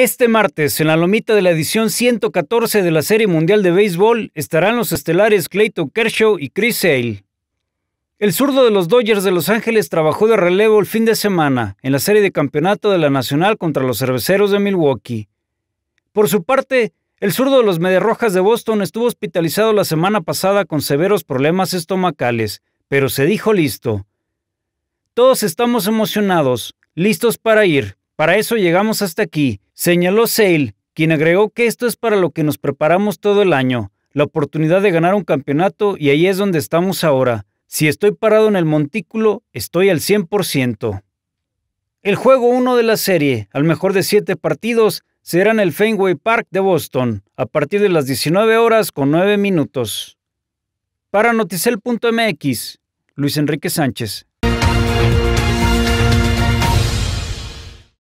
Este martes, en la lomita de la edición 114 de la Serie Mundial de Béisbol, estarán los estelares Clayton Kershaw y Chris Sale. El zurdo de los Dodgers de Los Ángeles trabajó de relevo el fin de semana en la serie de campeonato de la Nacional contra los Cerveceros de Milwaukee. Por su parte, el zurdo de los Mediarrojas de Boston estuvo hospitalizado la semana pasada con severos problemas estomacales, pero se dijo listo. Todos estamos emocionados, listos para ir, para eso llegamos hasta aquí, señaló Sale, quien agregó que esto es para lo que nos preparamos todo el año, la oportunidad de ganar un campeonato y ahí es donde estamos ahora. Si estoy parado en el montículo, estoy al 100%. El juego 1 de la serie, al mejor de 7 partidos, será en el Fenway Park de Boston, a partir de las 19 horas con 9 minutos. Para Noticel.mx, Luis Enrique Sánchez.